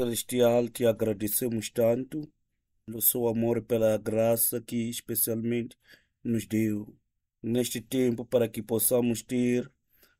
celestial te agradecemos tanto pelo seu amor, pela graça que especialmente nos deu neste tempo para que possamos ter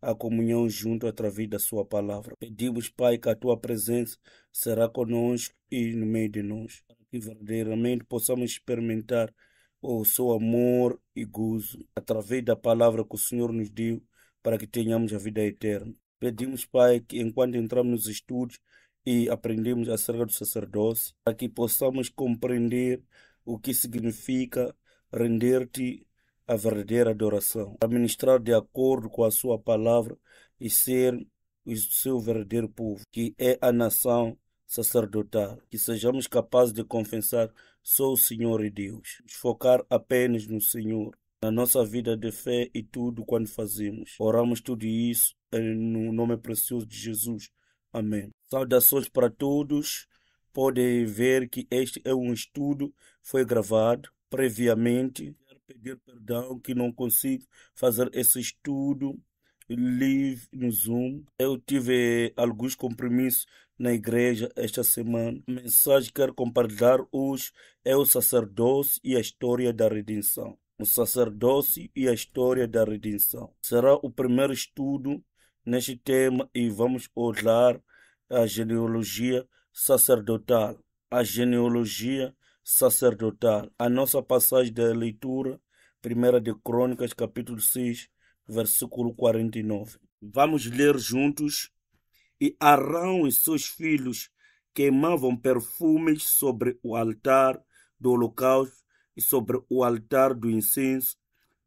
a comunhão junto através da sua palavra. Pedimos, Pai, que a tua presença será conosco e no meio de nós, para que verdadeiramente possamos experimentar o seu amor e gozo através da palavra que o Senhor nos deu, para que tenhamos a vida eterna. Pedimos, Pai, que enquanto entramos nos estudos, e aprendemos acerca do sacerdócio, para que possamos compreender o que significa render-te a verdadeira adoração, administrar de acordo com a sua palavra e ser o seu verdadeiro povo, que é a nação sacerdotal, que sejamos capazes de confessar sou o Senhor e Deus, focar apenas no Senhor, na nossa vida de fé e tudo quando fazemos. Oramos tudo isso no nome precioso de Jesus. Amém. Saudações para todos. Podem ver que este é um estudo, foi gravado previamente. Quero pedir perdão que não consigo fazer esse estudo live no Zoom. Eu tive alguns compromissos na igreja esta semana. A mensagem que quero compartilhar hoje é o sacerdócio e a história da redenção. O sacerdócio e a história da redenção. Será o primeiro estudo neste tema e vamos orar a genealogia sacerdotal. A genealogia sacerdotal. A nossa passagem da leitura, 1 de Crônicas, capítulo 6, versículo 49. Vamos ler juntos. E Arão e seus filhos queimavam perfumes sobre o altar do holocausto e sobre o altar do incenso,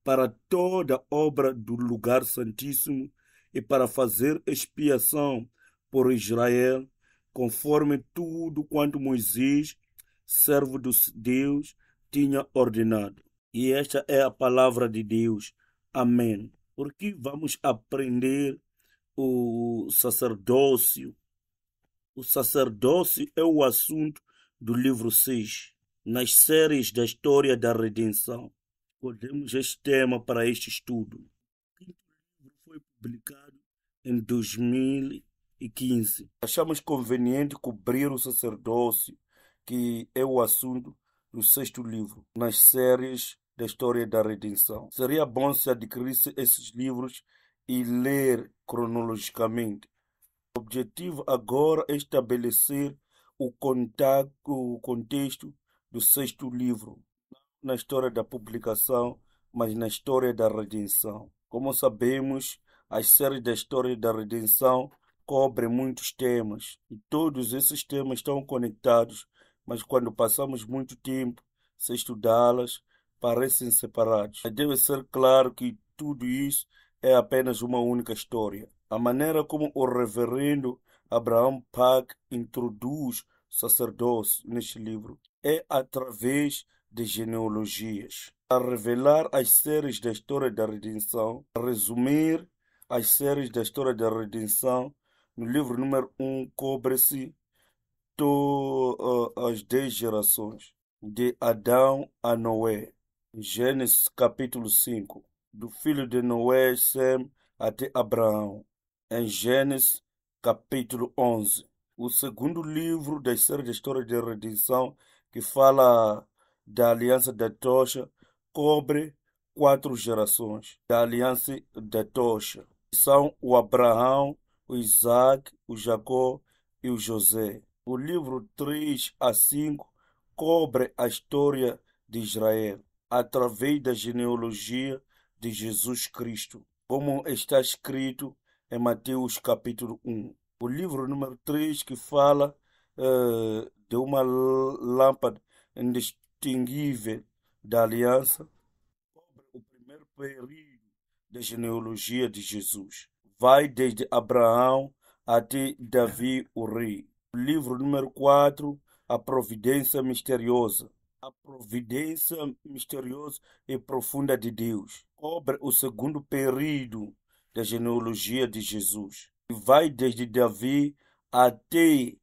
para toda obra do lugar santíssimo e para fazer expiação por Israel, conforme tudo quanto Moisés, servo de Deus, tinha ordenado. E esta é a palavra de Deus. Amém. Porque vamos aprender o sacerdócio. O sacerdócio é o assunto do livro 6, nas séries da história da redenção. Escolhemos este tema para este estudo. O livro foi publicado em 2000 e 15. Achamos conveniente cobrir o sacerdócio, que é o assunto do sexto livro, nas séries da história da redenção. Seria bom se adquirisse esses livros e ler cronologicamente. O objetivo agora é estabelecer o, contato, o contexto do sexto livro, na história da publicação, mas na história da redenção. Como sabemos, as séries da história da redenção cobre muitos temas e todos esses temas estão conectados, mas quando passamos muito tempo sem estudá-las, parecem separados. Deve ser claro que tudo isso é apenas uma única história. A maneira como o reverendo Abraham Pack introduz sacerdócio neste livro é através de genealogias, a revelar as séries da história da redenção, a resumir as séries da história da redenção no livro número 1, um, cobre-se uh, as dez gerações de Adão a Noé. Gênesis capítulo 5. Do filho de Noé, Sem, até Abraão. Em Gênesis capítulo 11. O segundo livro da série de histórias de redenção que fala da aliança da tocha cobre quatro gerações da aliança da tocha. São o Abraão, o Isaac, o Jacó e o José. O livro 3 a 5 cobre a história de Israel através da genealogia de Jesus Cristo, como está escrito em Mateus capítulo 1. O livro número 3 que fala uh, de uma lâmpada indistinguível da aliança, cobre o primeiro período da genealogia de Jesus vai desde Abraão até Davi, o rei. Livro número 4, A Providência Misteriosa. A providência misteriosa e profunda de Deus. cobre o segundo período da genealogia de Jesus. Vai desde Davi até eh,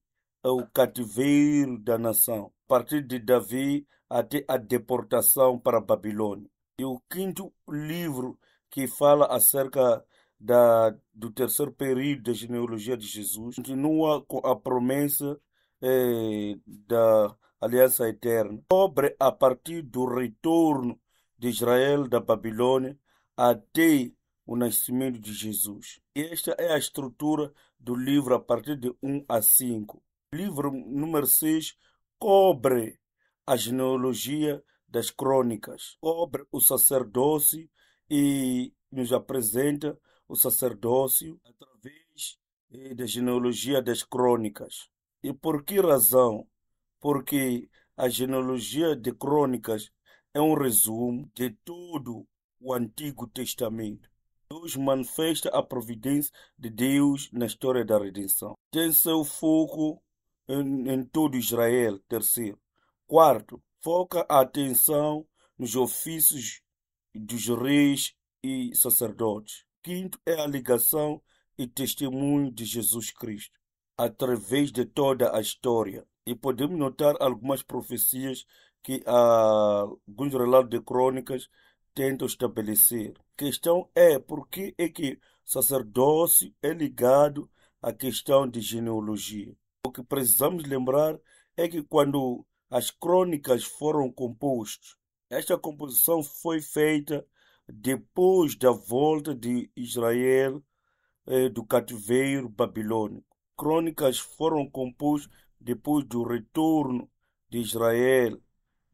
o cativeiro da nação. A partir de Davi até a deportação para a Babilônia. E o quinto livro que fala acerca da, do terceiro período da genealogia de Jesus, continua com a promessa eh, da aliança eterna. Sobre a partir do retorno de Israel da Babilônia até o nascimento de Jesus. Esta é a estrutura do livro a partir de 1 a 5. O livro número 6 cobre a genealogia das crônicas, cobre o sacerdócio e nos apresenta o sacerdócio através eh, da genealogia das crônicas. E por que razão? Porque a genealogia de crônicas é um resumo de todo o Antigo Testamento. Deus manifesta a providência de Deus na história da redenção. Tem seu foco em, em todo Israel, terceiro. Quarto, foca a atenção nos ofícios dos reis e sacerdotes. Quinto é a ligação e testemunho de Jesus Cristo através de toda a história. E podemos notar algumas profecias que ah, alguns relatos de crônicas tentam estabelecer. A questão é por que é que sacerdócio é ligado à questão de genealogia. O que precisamos lembrar é que quando as crônicas foram compostas, esta composição foi feita depois da volta de Israel eh, do cativeiro babilônico. Crônicas foram compostas depois do retorno de Israel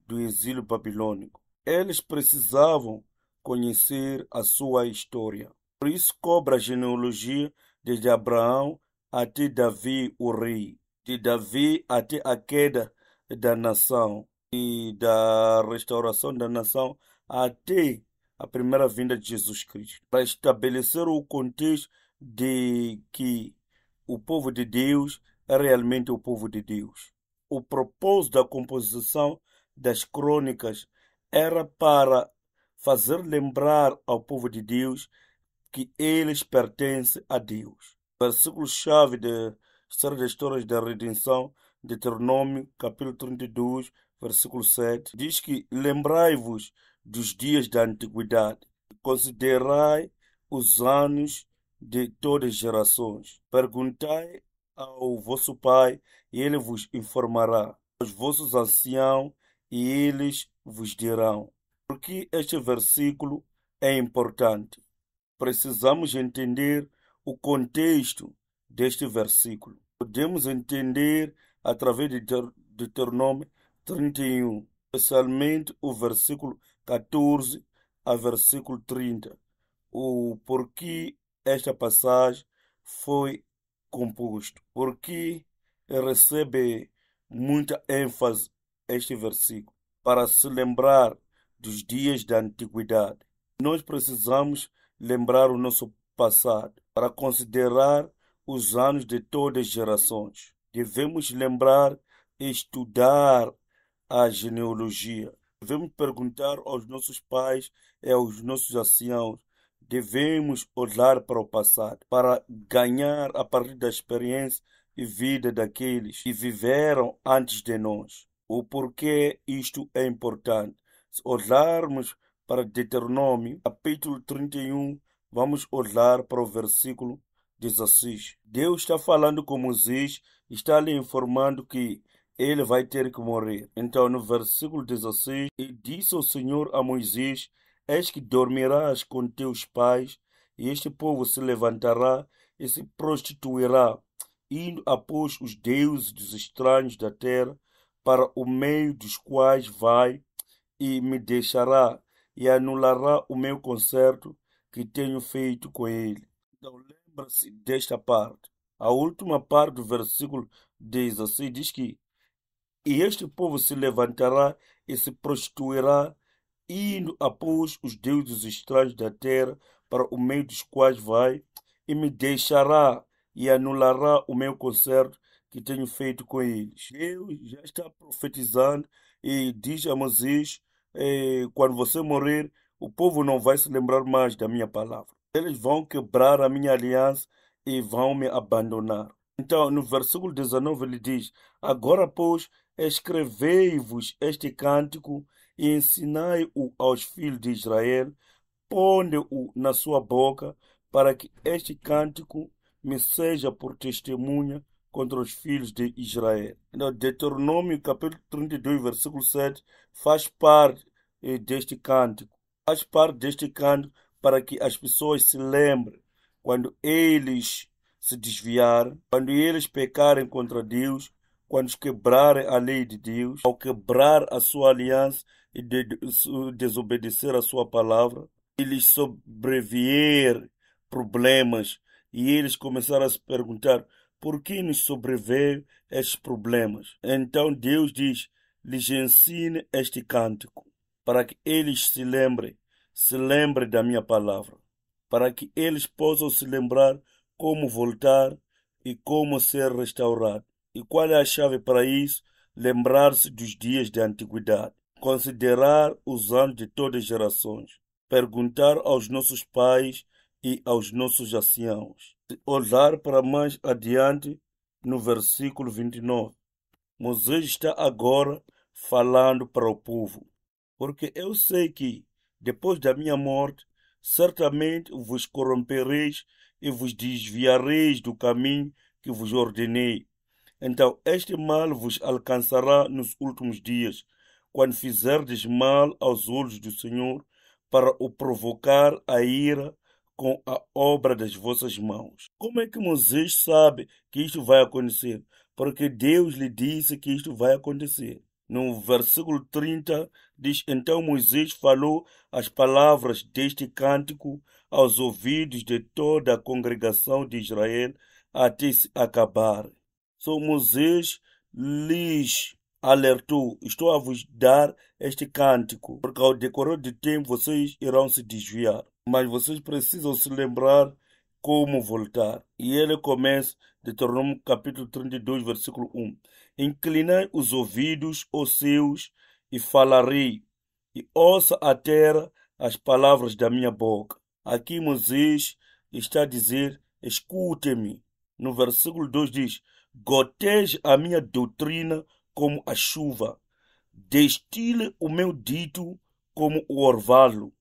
do exílio babilônico. Eles precisavam conhecer a sua história. Por isso cobra a genealogia desde Abraão até Davi, o rei, de Davi até a queda da nação e da restauração da nação até a primeira vinda de Jesus Cristo, para estabelecer o contexto de que o povo de Deus é realmente o povo de Deus. O propósito da composição das crônicas era para fazer lembrar ao povo de Deus que eles pertencem a Deus. Versículo-chave da História das Histórias da Redenção, Deuteronômio, capítulo 32, versículo 7, diz que lembrai-vos dos dias da antiguidade. Considerai os anos de todas as gerações. Perguntai ao vosso pai, e ele vos informará. Aos vossos anciãos, e eles vos dirão. Porque este versículo é importante. Precisamos entender o contexto deste versículo. Podemos entender através de Deuteronômio 31, especialmente o versículo 14 a versículo 30, o porquê esta passagem foi composto, porque recebe muita ênfase este versículo para se lembrar dos dias da antiguidade. Nós precisamos lembrar o nosso passado para considerar os anos de todas as gerações. Devemos lembrar e estudar a genealogia Devemos perguntar aos nossos pais e aos nossos anciãos. Devemos olhar para o passado, para ganhar a partir da experiência e vida daqueles que viveram antes de nós. O porquê isto é importante. Se olharmos para Deuteronômio, capítulo 31, vamos olhar para o versículo 16. Deus está falando com Moisés, está lhe informando que ele vai ter que morrer. Então, no versículo 16, disse o Senhor a Moisés: Eis que dormirás com teus pais, e este povo se levantará e se prostituirá, indo após os deuses dos estranhos da terra, para o meio dos quais vai, e me deixará, e anulará o meu concerto que tenho feito com ele. Então, lembra-se desta parte. A última parte do versículo 16 diz que e este povo se levantará e se prostituirá, indo após os deuses estranhos da terra, para o meio dos quais vai, e me deixará e anulará o meu concerto que tenho feito com eles. Deus já está profetizando e diz a Moisés: eh, quando você morrer, o povo não vai se lembrar mais da minha palavra. Eles vão quebrar a minha aliança e vão me abandonar. Então, no versículo 19, ele diz: Agora, pois, escrevei-vos este cântico e ensinai-o aos filhos de Israel, ponde-o na sua boca, para que este cântico me seja por testemunha contra os filhos de Israel. Então, Deuteronômio capítulo 32, versículo 7, faz parte eh, deste cântico. Faz parte deste cântico para que as pessoas se lembrem quando eles se desviar, quando eles pecarem contra Deus, quando quebrarem a lei de Deus, ao quebrar a sua aliança e de, de, desobedecer a sua palavra, eles sobrevier problemas e eles começaram a se perguntar por que nos sobreveio estes problemas. Então Deus diz: lhes ensine este cântico, para que eles se lembrem, se lembrem da minha palavra, para que eles possam se lembrar como voltar e como ser restaurado. E qual é a chave para isso? Lembrar-se dos dias da antiguidade, considerar os anos de todas as gerações, perguntar aos nossos pais e aos nossos anciãos. Olhar para mais adiante no versículo 29. Moisés está agora falando para o povo, porque eu sei que, depois da minha morte, certamente vos corrompereis e vos desviareis do caminho que vos ordenei. Então este mal vos alcançará nos últimos dias, quando fizerdes mal aos olhos do Senhor, para o provocar a ira com a obra das vossas mãos. Como é que Moisés sabe que isto vai acontecer? Porque Deus lhe disse que isto vai acontecer. No versículo 30 diz: Então Moisés falou as palavras deste cântico aos ouvidos de toda a congregação de Israel até se acabar. Só Moisés lhes alertou: Estou a vos dar este cântico, porque ao decorrer do tempo vocês irão se desviar, mas vocês precisam se lembrar como voltar. E ele começa, Deuteronômio capítulo 32, versículo 1. Inclinai os ouvidos, os seus e falarei, e ouça a terra as palavras da minha boca. Aqui Moisés está a dizer: escute-me. No versículo 2 diz: goteje a minha doutrina como a chuva, destile o meu dito como o orvalho,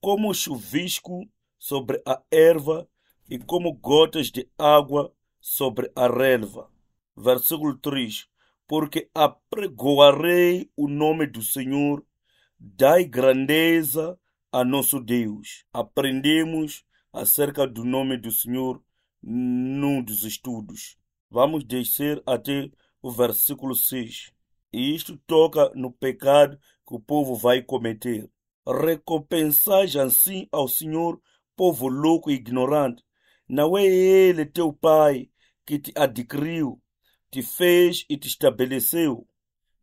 como o chuvisco sobre a erva e como gotas de água sobre a relva. Versículo 3: porque apregoarei o nome do Senhor, dai grandeza a nosso Deus. Aprendemos acerca do nome do Senhor num dos estudos. Vamos descer até o versículo 6. E isto toca no pecado que o povo vai cometer. Recompensais assim ao Senhor, povo louco e ignorante. Não é Ele, teu Pai, que te adquiriu te fez e te estabeleceu.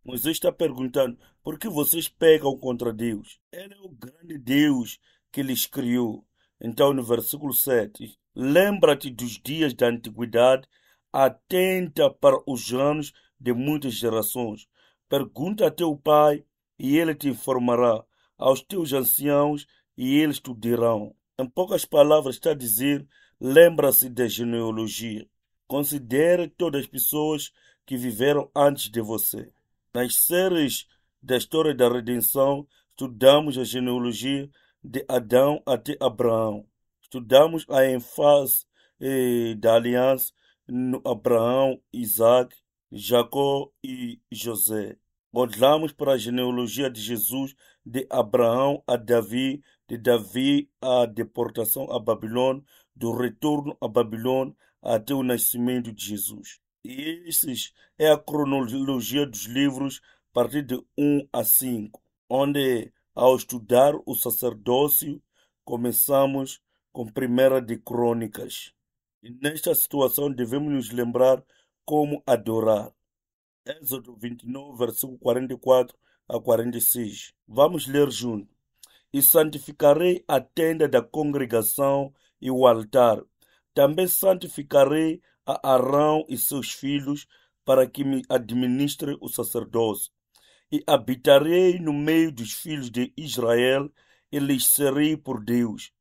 Moisés está perguntando: por que vocês pegam contra Deus? Ele é o grande Deus que lhes criou. Então, no versículo 7, lembra-te dos dias da antiguidade, atenta para os anos de muitas gerações. Pergunta a teu pai e ele te informará, aos teus anciãos e eles te dirão. Em poucas palavras, está a dizer: lembra-se da genealogia. Considere todas as pessoas que viveram antes de você. Nas séries da história da redenção, estudamos a genealogia de Adão até Abraão. Estudamos a ênfase eh, da aliança no Abraão, Isaac, Jacó e José. Olhamos para a genealogia de Jesus de Abraão a Davi, de Davi à deportação à Babilônia, do retorno à Babilônia até o nascimento de Jesus. E esses é a cronologia dos livros a partir de 1 a 5, onde ao estudar o sacerdócio começamos com Primeira de Crônicas. E nesta situação devemos nos lembrar como adorar. Êxodo 29, versículo 44 a 46. Vamos ler junto. E santificarei a tenda da congregação e o altar, também santificarei a Arão e seus filhos para que me administre o sacerdócio. E habitarei no meio dos filhos de Israel e lhes serei por Deus.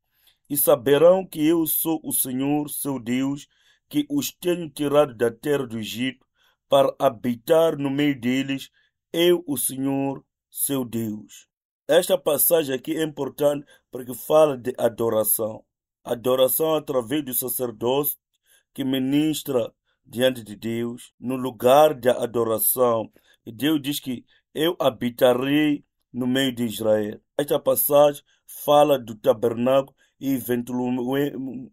E saberão que eu sou o Senhor, seu Deus, que os tenho tirado da terra do Egito para habitar no meio deles, eu, o Senhor, seu Deus. Esta passagem aqui é importante porque fala de adoração adoração através do sacerdócio que ministra diante de Deus, no lugar da adoração. E Deus diz que eu habitarei no meio de Israel. Esta passagem fala do tabernáculo e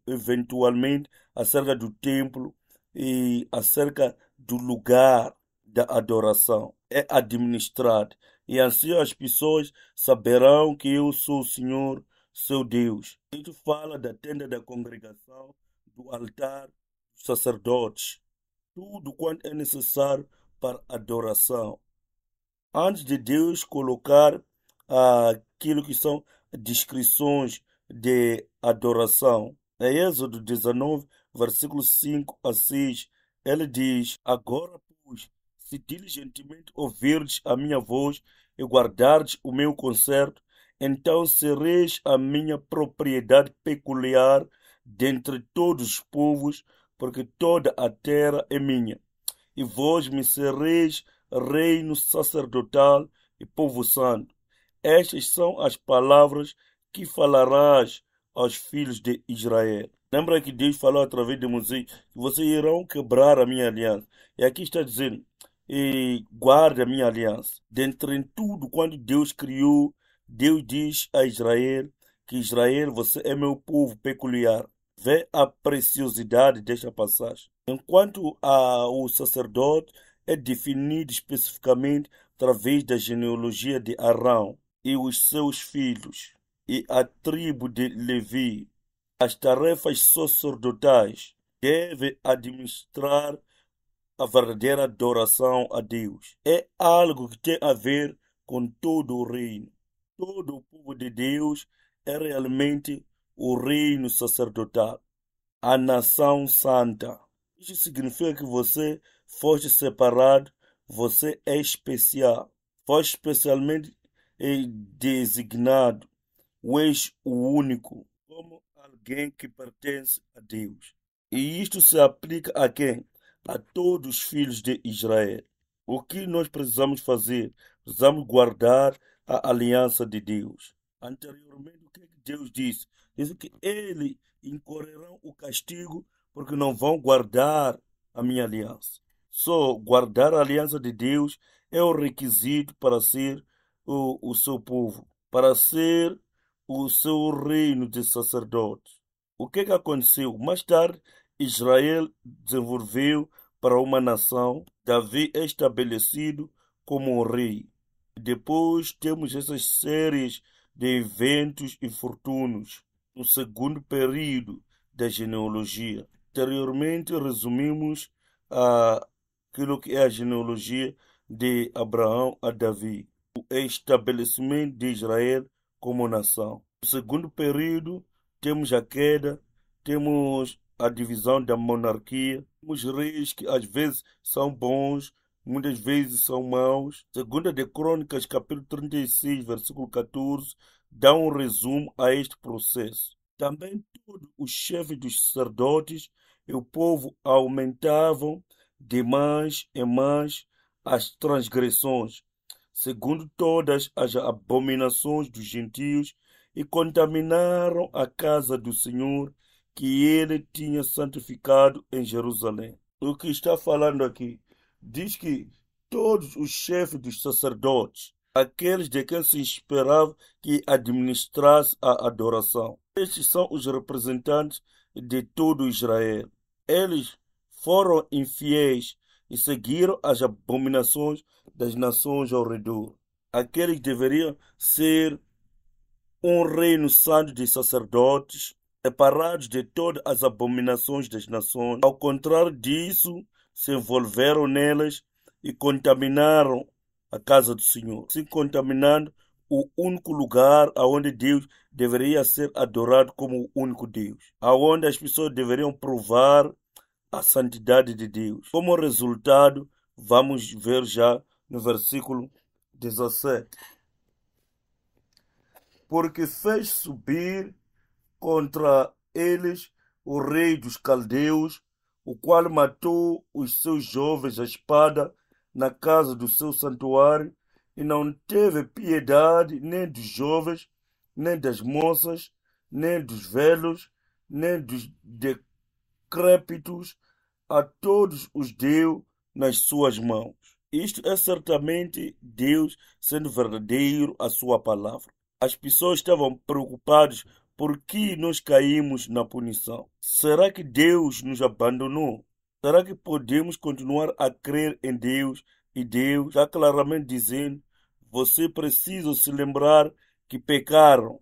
eventualmente acerca do templo e acerca do lugar da adoração. É administrado. E assim as pessoas saberão que eu sou o Senhor seu Deus. ele fala da tenda da congregação, do altar, dos sacerdotes, tudo quanto é necessário para adoração. Antes de Deus colocar ah, aquilo que são descrições de adoração. Em Êxodo 19, versículo 5 a 6, ele diz: Agora, pois, se diligentemente ouvirdes a minha voz e guardardes o meu concerto, então sereis a minha propriedade peculiar dentre todos os povos, porque toda a terra é minha. E vós me sereis reino sacerdotal e povo santo. Estas são as palavras que falarás aos filhos de Israel. Lembra que Deus falou através de Moisés que vocês irão quebrar a minha aliança. E aqui está dizendo, e guarde a minha aliança. Dentre tudo, quando Deus criou Deus diz a Israel que Israel, você é meu povo peculiar. Vê a preciosidade desta passagem. Enquanto a, o sacerdote é definido especificamente através da genealogia de Arão e os seus filhos e a tribo de Levi, as tarefas sacerdotais devem administrar a verdadeira adoração a Deus. É algo que tem a ver com todo o reino todo o povo de Deus é realmente o reino sacerdotal, a nação santa. Isso significa que você foi separado, você é especial, foi especialmente eh, designado, o és o único, como alguém que pertence a Deus. E isto se aplica a quem? A todos os filhos de Israel. O que nós precisamos fazer? Precisamos guardar a aliança de Deus. Anteriormente, o que é Deus disse? Diz que ele incorrerão o castigo porque não vão guardar a minha aliança. Só guardar a aliança de Deus é o requisito para ser o, o seu povo, para ser o seu reino de sacerdotes. O que, é que aconteceu? Mais tarde, Israel desenvolveu para uma nação, Davi é estabelecido como um rei. Depois temos essas séries de eventos infortunos no segundo período da genealogia. Anteriormente resumimos ah, aquilo que é a genealogia de Abraão a Davi, o estabelecimento de Israel como nação. No segundo período, temos a queda, temos a divisão da monarquia, temos reis que às vezes são bons, muitas vezes são maus. Segunda de Crônicas, capítulo 36, versículo 14, dá um resumo a este processo. Também todos os chefes dos sacerdotes e o povo aumentavam de mais em mais as transgressões, segundo todas as abominações dos gentios, e contaminaram a casa do Senhor que ele tinha santificado em Jerusalém. O que está falando aqui? diz que todos os chefes dos sacerdotes, aqueles de quem se esperava que administrasse a adoração. Estes são os representantes de todo Israel. Eles foram infiéis e seguiram as abominações das nações ao redor. Aqueles deveriam ser um reino santo de sacerdotes, separados de todas as abominações das nações. Ao contrário disso, se envolveram nelas e contaminaram a casa do Senhor, se assim contaminando o único lugar aonde Deus deveria ser adorado como o único Deus, aonde as pessoas deveriam provar a santidade de Deus. Como resultado, vamos ver já no versículo 17. Porque fez subir contra eles o rei dos caldeus o qual matou os seus jovens à espada na casa do seu santuário e não teve piedade nem dos jovens, nem das moças, nem dos velhos, nem dos decrépitos, a todos os deu nas suas mãos. Isto é certamente Deus sendo verdadeiro a sua palavra. As pessoas estavam preocupadas por que nós caímos na punição? Será que Deus nos abandonou? Será que podemos continuar a crer em Deus? E Deus está claramente dizendo: você precisa se lembrar que pecaram.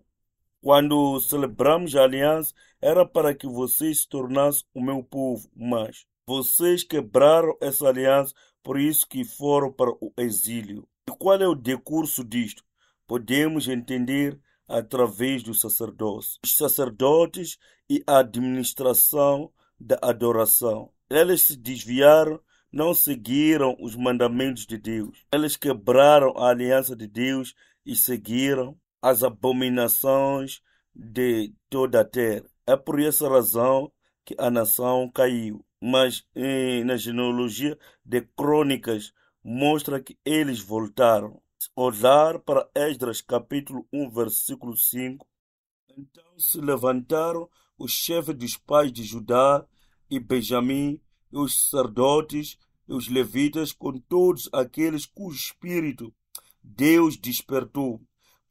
Quando celebramos a aliança, era para que vocês se tornassem o meu povo, mas vocês quebraram essa aliança, por isso que foram para o exílio. E qual é o decurso disto? Podemos entender através do sacerdócio. Os sacerdotes e a administração da adoração. Eles se desviaram, não seguiram os mandamentos de Deus. Eles quebraram a aliança de Deus e seguiram as abominações de toda a terra. É por essa razão que a nação caiu. Mas eh, na genealogia de crônicas mostra que eles voltaram olhar para Esdras capítulo 1, versículo 5, então se levantaram os chefes dos pais de Judá e Benjamim, e os sacerdotes e os levitas, com todos aqueles cujo espírito Deus despertou,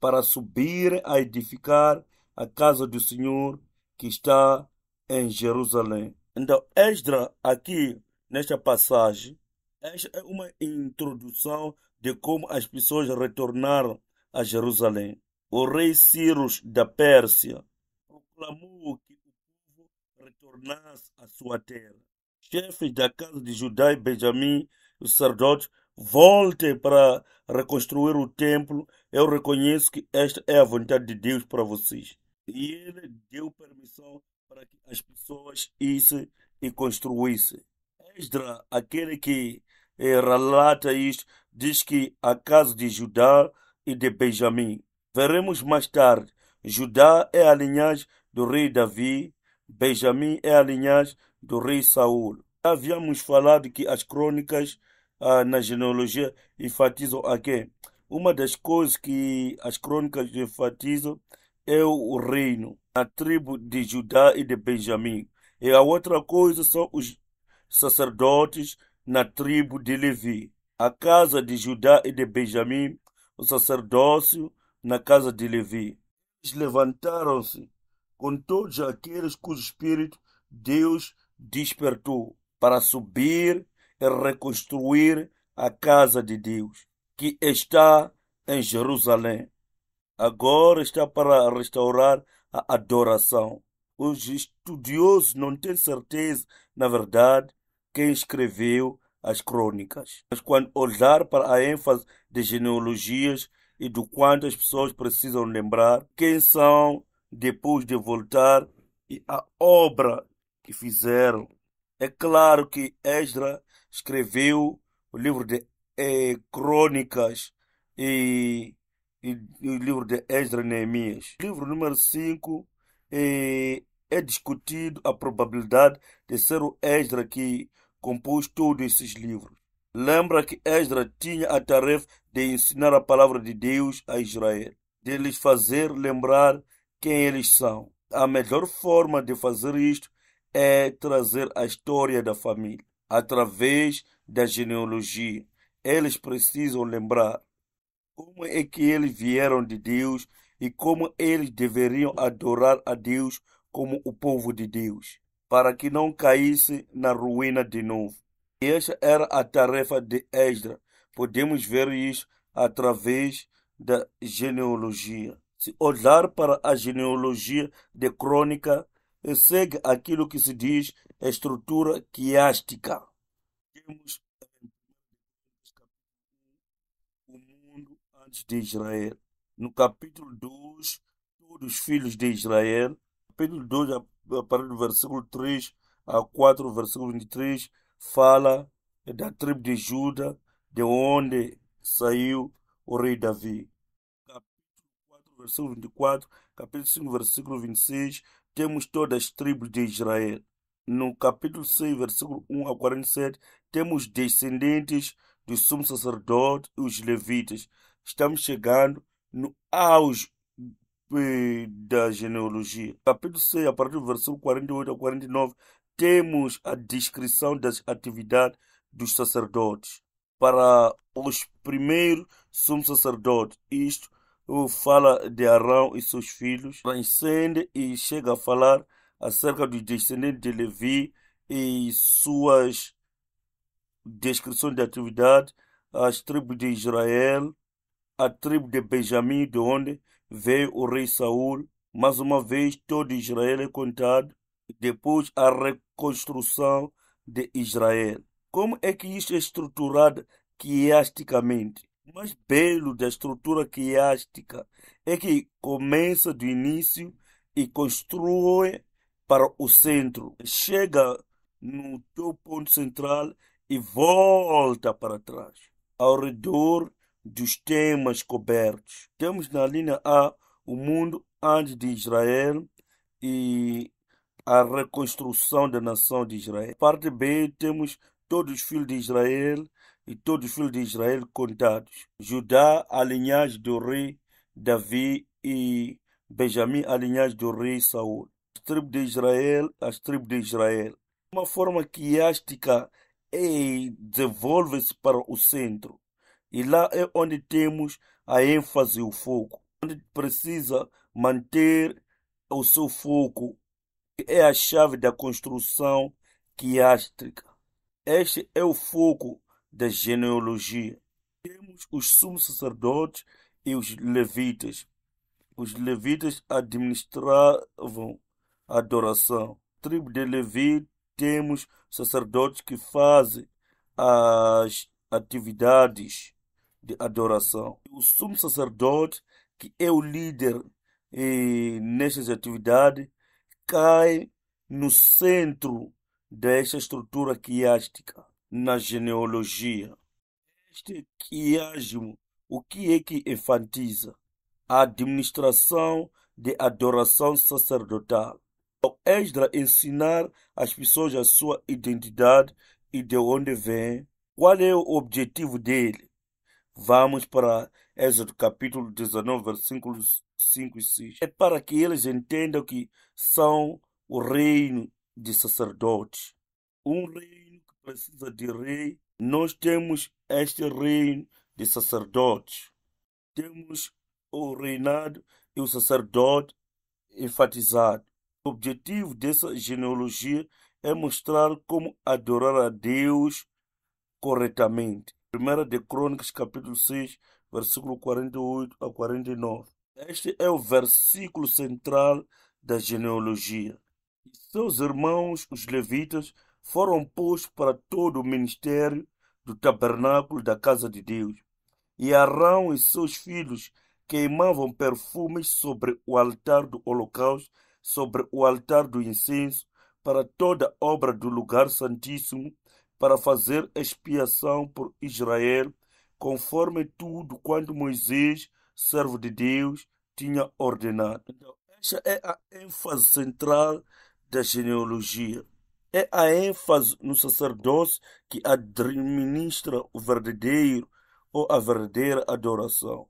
para subir a edificar a casa do Senhor que está em Jerusalém. Então, Esdra, aqui nesta passagem, esta é uma introdução de como as pessoas retornaram a Jerusalém. O rei Ciro da Pérsia proclamou que o povo retornasse à sua terra. Chefes da casa de Judá e Benjamim, os sacerdotes, volte para reconstruir o templo. Eu reconheço que esta é a vontade de Deus para vocês. E ele deu permissão para que as pessoas isso e construísse. Esdra, aquele que e relata isto, diz que a casa de Judá e de Benjamim. Veremos mais tarde. Judá é a linhagem do rei Davi, Benjamim é a linhagem do rei Saul. Havíamos falado que as crônicas ah, na genealogia enfatizam a quê? Uma das coisas que as crônicas enfatizam é o reino, a tribo de Judá e de Benjamim. E a outra coisa são os sacerdotes na tribo de Levi, a casa de Judá e de Benjamim, o sacerdócio na casa de Levi. Eles levantaram-se com todos aqueles cujo espírito Deus despertou para subir e reconstruir a casa de Deus, que está em Jerusalém. Agora está para restaurar a adoração. Os estudiosos não têm certeza, na verdade, quem escreveu as crônicas. Mas quando olhar para a ênfase de genealogias e do quanto as pessoas precisam lembrar quem são depois de voltar e a obra que fizeram. É claro que Esdra escreveu o livro de eh, Crônicas e, e, e, o livro de Esdra e Neemias. O livro número 5 eh, é discutido a probabilidade de ser o Esdra que compôs todos esses livros. Lembra que Ezra tinha a tarefa de ensinar a palavra de Deus a Israel, de lhes fazer lembrar quem eles são. A melhor forma de fazer isto é trazer a história da família através da genealogia. Eles precisam lembrar como é que eles vieram de Deus e como eles deveriam adorar a Deus como o povo de Deus para que não caísse na ruína de novo. esta era a tarefa de Esdra. Podemos ver isso através da genealogia. Se olhar para a genealogia de crônica, segue aquilo que se diz estrutura quiástica. Temos o mundo antes de Israel. No capítulo 2, todos os filhos de Israel. Capítulo 2, a partir do versículo 3 a 4, versículo 23, fala da tribo de Judá, de onde saiu o rei Davi. Capítulo 4, versículo 24, capítulo 5, versículo 26, temos todas as tribos de Israel. No capítulo 6, versículo 1 a 47, temos descendentes do sumo sacerdote e os levitas. Estamos chegando no auge da genealogia. Capítulo 6, a partir do versículo 48 a 49, temos a descrição das atividades dos sacerdotes. Para os primeiros sumos sacerdotes, isto fala de Arão e seus filhos, transcende e chega a falar acerca dos descendentes de Levi e suas descrições de atividade, as tribos de Israel, a tribo de Benjamim, de onde veio o rei Saul, mais uma vez todo Israel é contado, depois a reconstrução de Israel. Como é que isso é estruturado quiasticamente? O mais belo da estrutura quiástica é que começa do início e constrói para o centro, chega no teu ponto central e volta para trás. Ao redor dos temas cobertos. Temos na linha A o mundo antes de Israel e a reconstrução da nação de Israel. Parte B, temos todos os filhos de Israel e todos os filhos de Israel contados. Judá, a linhagem do rei Davi e Benjamim, a linhagem do rei Saul. As tribos de Israel, as tribos de Israel. Uma forma quiástica e desenvolve-se para o centro. E lá é onde temos a ênfase e o foco, onde precisa manter o seu foco, que é a chave da construção quiástica. Este é o foco da genealogia. Temos os sumos sacerdotes e os levitas. Os levitas administravam a adoração. tribo de Levi temos sacerdotes que fazem as atividades de adoração. O sumo sacerdote, que é o líder eh, nestas atividades, cai no centro desta estrutura quiástica, na genealogia. Este quiasmo, o que é que enfatiza? A administração de adoração sacerdotal. O Esdra ensinar as pessoas a sua identidade e de onde vem, qual é o objetivo dele? Vamos para Êxodo capítulo 19, versículos 5 e 6. É para que eles entendam que são o reino de sacerdotes. Um reino que precisa de rei. Nós temos este reino de sacerdotes. Temos o reinado e o sacerdote enfatizado. O objetivo dessa genealogia é mostrar como adorar a Deus corretamente 1 de Crônicas, capítulo 6, versículo 48 a 49. Este é o versículo central da genealogia. Seus irmãos, os levitas, foram postos para todo o ministério do tabernáculo da casa de Deus. E Arão e seus filhos queimavam perfumes sobre o altar do holocausto, sobre o altar do incenso, para toda obra do lugar santíssimo para fazer expiação por Israel, conforme tudo quanto Moisés, servo de Deus, tinha ordenado. Então, esta é a ênfase central da genealogia. É a ênfase no sacerdócio que administra o verdadeiro ou a verdadeira adoração.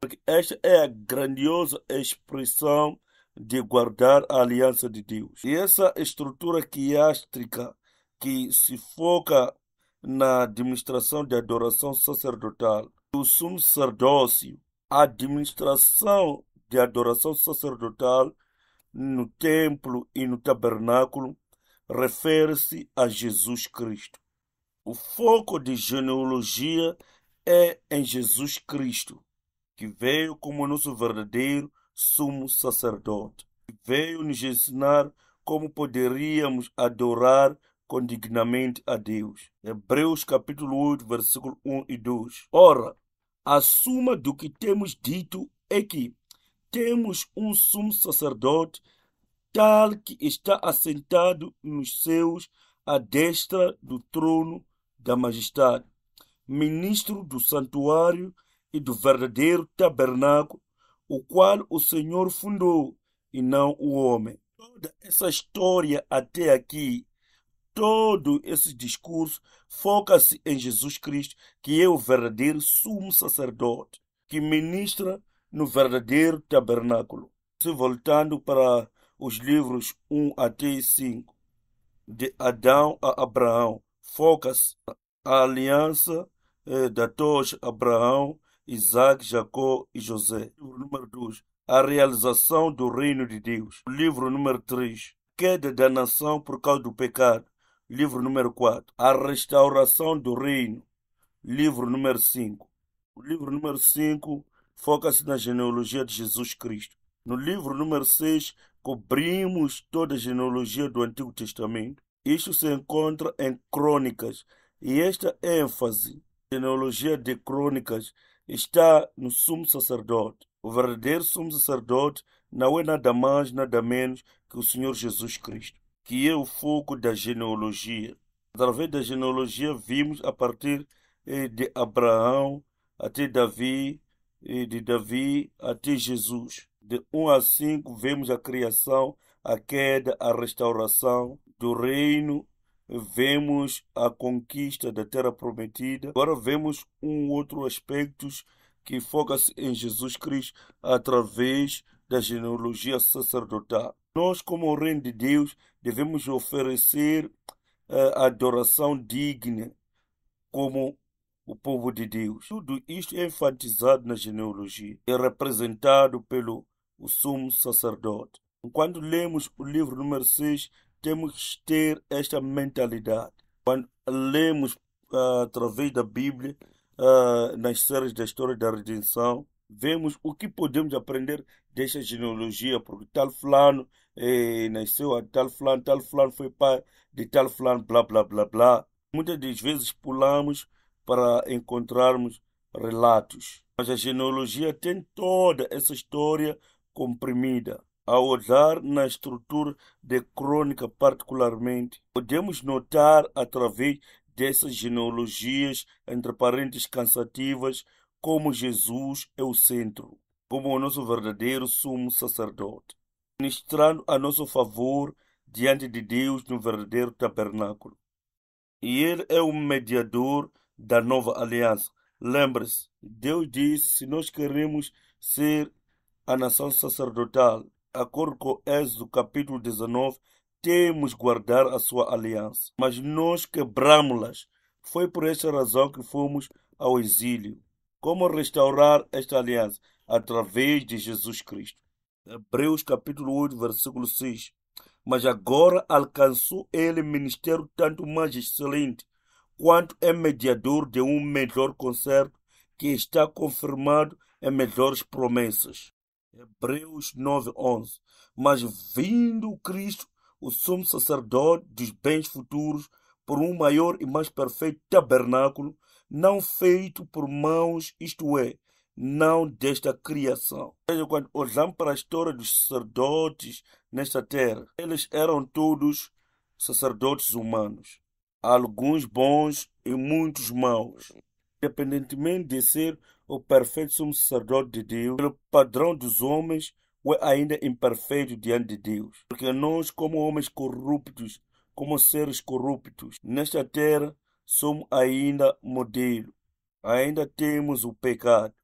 Porque esta é a grandiosa expressão de guardar a aliança de Deus. E essa estrutura quiástica que se foca na administração de adoração sacerdotal do sumo sacerdócio. A administração de adoração sacerdotal no templo e no tabernáculo refere-se a Jesus Cristo. O foco de genealogia é em Jesus Cristo, que veio como nosso verdadeiro sumo sacerdote. Veio nos ensinar como poderíamos adorar condignamente a Deus. Hebreus capítulo 8, versículo 1 e 2. Ora, a suma do que temos dito é que temos um sumo sacerdote tal que está assentado nos céus à destra do trono da majestade, ministro do santuário e do verdadeiro tabernáculo, o qual o Senhor fundou e não o homem. Toda essa história até aqui todo esse discurso foca-se em Jesus Cristo, que é o verdadeiro sumo sacerdote, que ministra no verdadeiro tabernáculo. Se voltando para os livros 1 até 5, de Adão a Abraão, foca-se a aliança eh, da tocha Abraão, Isaac, Jacó e José. Livro número 2, a realização do reino de Deus. Livro número 3, queda da nação por causa do pecado. Livro número 4. A restauração do reino. Livro número 5. O livro número 5 foca-se na genealogia de Jesus Cristo. No livro número 6, cobrimos toda a genealogia do Antigo Testamento. Isto se encontra em Crônicas, e esta ênfase, genealogia de Crônicas, está no sumo sacerdote. O verdadeiro sumo sacerdote não é nada mais, nada menos que o Senhor Jesus Cristo que é o foco da genealogia. Através da genealogia, vimos a partir eh, de Abraão até Davi, e eh, de Davi até Jesus. De 1 a 5, vemos a criação, a queda, a restauração do reino, vemos a conquista da terra prometida. Agora vemos um outro aspecto que foca-se em Jesus Cristo através da genealogia sacerdotal. Nós, como reino de Deus, devemos oferecer uh, adoração digna como o povo de Deus. Tudo isto é enfatizado na genealogia e é representado pelo o sumo sacerdote. Quando lemos o livro número 6, temos que ter esta mentalidade. Quando lemos uh, através da Bíblia, uh, nas séries da história da redenção, vemos o que podemos aprender dessa genealogia, porque tal fulano eh, nasceu a tal fulano, tal fulano foi pai de tal fulano, blá, blá, blá, blá. Muitas das vezes pulamos para encontrarmos relatos. Mas a genealogia tem toda essa história comprimida. Ao olhar na estrutura de crônica particularmente, podemos notar através dessas genealogias, entre parentes cansativas, como Jesus é o centro como o nosso verdadeiro sumo sacerdote, ministrando a nosso favor diante de Deus no verdadeiro tabernáculo. E ele é o mediador da nova aliança. Lembre-se, Deus disse: se nós queremos ser a nação sacerdotal, acordo com Êxodo capítulo 19, temos guardar a sua aliança. Mas nós quebramos-las. Foi por esta razão que fomos ao exílio. Como restaurar esta aliança? através de Jesus Cristo. Hebreus capítulo 8, versículo 6. Mas agora alcançou ele ministério tanto mais excelente, quanto é mediador de um melhor concerto que está confirmado em melhores promessas. Hebreus 9, 11. Mas vindo Cristo, o sumo sacerdote dos bens futuros, por um maior e mais perfeito tabernáculo, não feito por mãos, isto é, não desta criação. Veja, quando olhamos para a história dos sacerdotes nesta terra, eles eram todos sacerdotes humanos, alguns bons e muitos maus. Independentemente de ser o perfeito sumo sacerdote de Deus, pelo padrão dos homens, é ainda imperfeito diante de Deus. Porque nós, como homens corruptos, como seres corruptos, nesta terra somos ainda modelo, ainda temos o pecado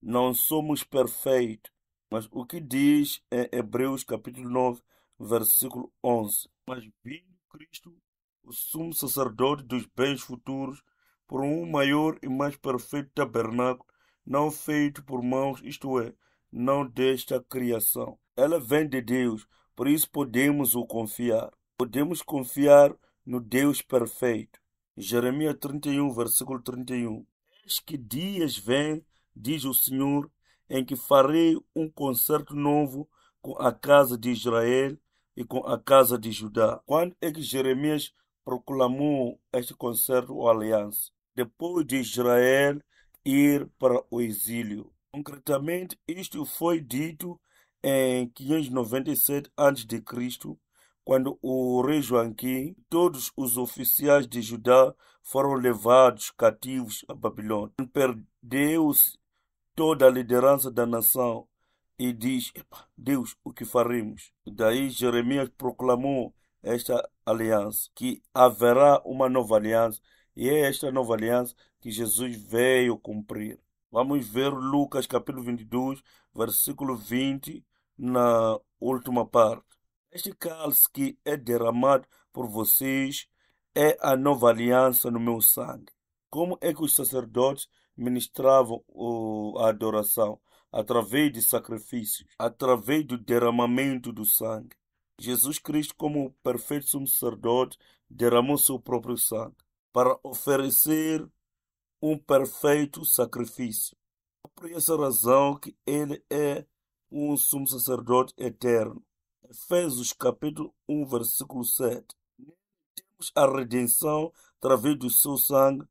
não somos perfeitos, mas o que diz em é, Hebreus capítulo 9, versículo 11. Mas vindo Cristo, o sumo sacerdote dos bens futuros, por um maior e mais perfeito tabernáculo, não feito por mãos, isto é, não desta criação. Ela vem de Deus, por isso podemos o confiar. Podemos confiar no Deus perfeito. Jeremias 31, versículo 31. Eis que dias vêm, diz o Senhor, em que farei um concerto novo com a casa de Israel e com a casa de Judá. Quando é que Jeremias proclamou este concerto ou aliança? Depois de Israel ir para o exílio. Concretamente, isto foi dito em 597 a.C., quando o rei Joaquim, todos os oficiais de Judá foram levados cativos a Babilônia. Perdeu-se toda a liderança da nação e diz: Deus, o que faremos? Daí Jeremias proclamou esta aliança, que haverá uma nova aliança, e é esta nova aliança que Jesus veio cumprir. Vamos ver Lucas capítulo 22, versículo 20, na última parte. Este cálice que é derramado por vocês é a nova aliança no meu sangue. Como é que os sacerdotes ministravam a adoração através de sacrifícios, através do derramamento do sangue. Jesus Cristo, como o perfeito sumo sacerdote, derramou seu próprio sangue para oferecer um perfeito sacrifício. Por essa razão que ele é um sumo sacerdote eterno. Efésios capítulo 1, versículo 7. Temos a redenção através do seu sangue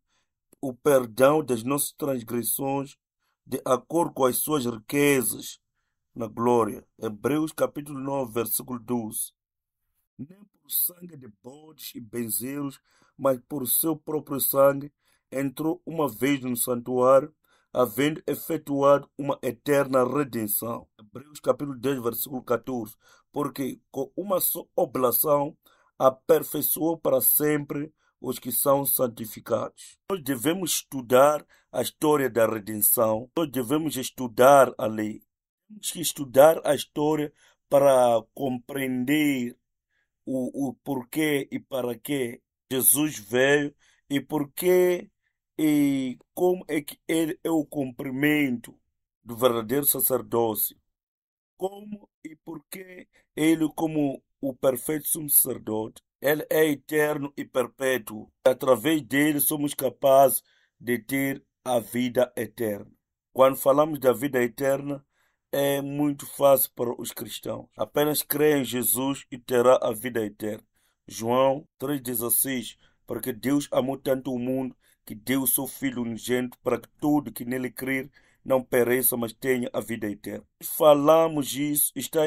o perdão das nossas transgressões, de acordo com as suas riquezas na glória. Hebreus capítulo 9, versículo 12. Nem por sangue de bodes e benzeiros, mas por seu próprio sangue, entrou uma vez no santuário, havendo efetuado uma eterna redenção. Hebreus capítulo 10, versículo 14. Porque com uma só oblação aperfeiçoou para sempre os que são santificados. Nós devemos estudar a história da redenção, nós devemos estudar a lei, temos que estudar a história para compreender o, o porquê e para que Jesus veio e porquê e como é que ele é o cumprimento do verdadeiro sacerdócio. Como e porquê ele como o perfeito sacerdote ele é eterno e perpétuo. Através dele somos capazes de ter a vida eterna. Quando falamos da vida eterna, é muito fácil para os cristãos. Apenas creia em Jesus e terá a vida eterna. João 3,16 Porque Deus amou tanto o mundo que deu o seu Filho unigênito para que todo que nele crer não pereça, mas tenha a vida eterna. Falamos isso, está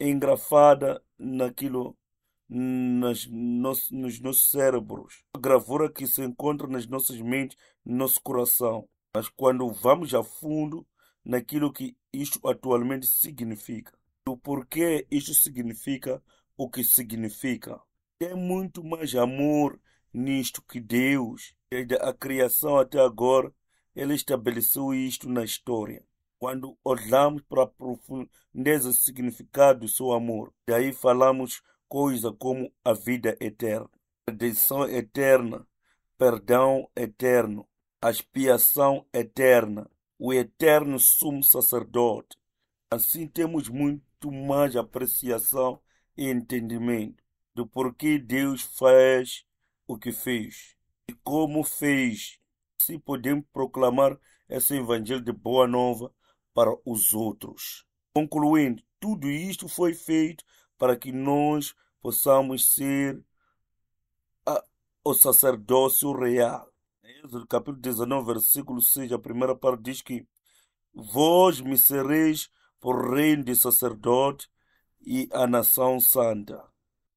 engrafada naquilo nas nos, nos nossos cérebros, a gravura que se encontra nas nossas mentes, no nosso coração. Mas quando vamos a fundo naquilo que isto atualmente significa, o porquê isto significa o que significa, tem muito mais amor nisto que Deus, desde a criação até agora, ele estabeleceu isto na história. Quando olhamos para a profundeza e significado do seu amor, daí falamos coisa como a vida eterna, redenção eterna, perdão eterno, a expiação eterna, o eterno sumo sacerdote. Assim temos muito mais apreciação e entendimento do porquê Deus fez o que fez e como fez. Se assim podemos proclamar esse evangelho de boa nova para os outros. Concluindo, tudo isto foi feito para que nós possamos ser a, ah, o sacerdócio real. Êxodo capítulo 19, versículo 6, a primeira parte diz que Vós me sereis por reino de sacerdote e a nação santa.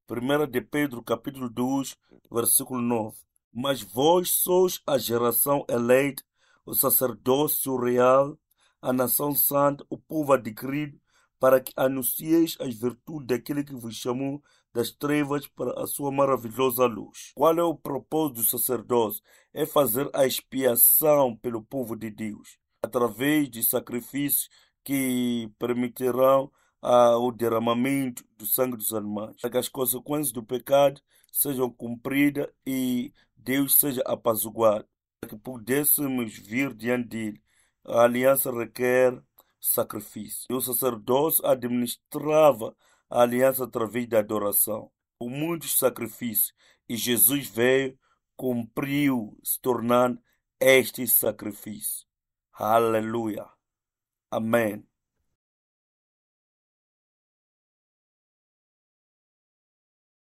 1 de Pedro capítulo 2, versículo 9. Mas vós sois a geração eleita, o sacerdócio real, a nação santa, o povo adquirido para que anuncieis as virtudes daquele que vos chamou das trevas para a sua maravilhosa luz. Qual é o propósito do sacerdócio? É fazer a expiação pelo povo de Deus, através de sacrifícios que permitirão ah, o derramamento do sangue dos animais, para que as consequências do pecado sejam cumpridas e Deus seja apaziguado, para que pudéssemos vir diante dele. A aliança requer sacrifício. E o sacerdócio administrava a aliança através da adoração. Com muitos sacrifícios. E Jesus veio, cumpriu, se tornando este sacrifício. Aleluia. Amém.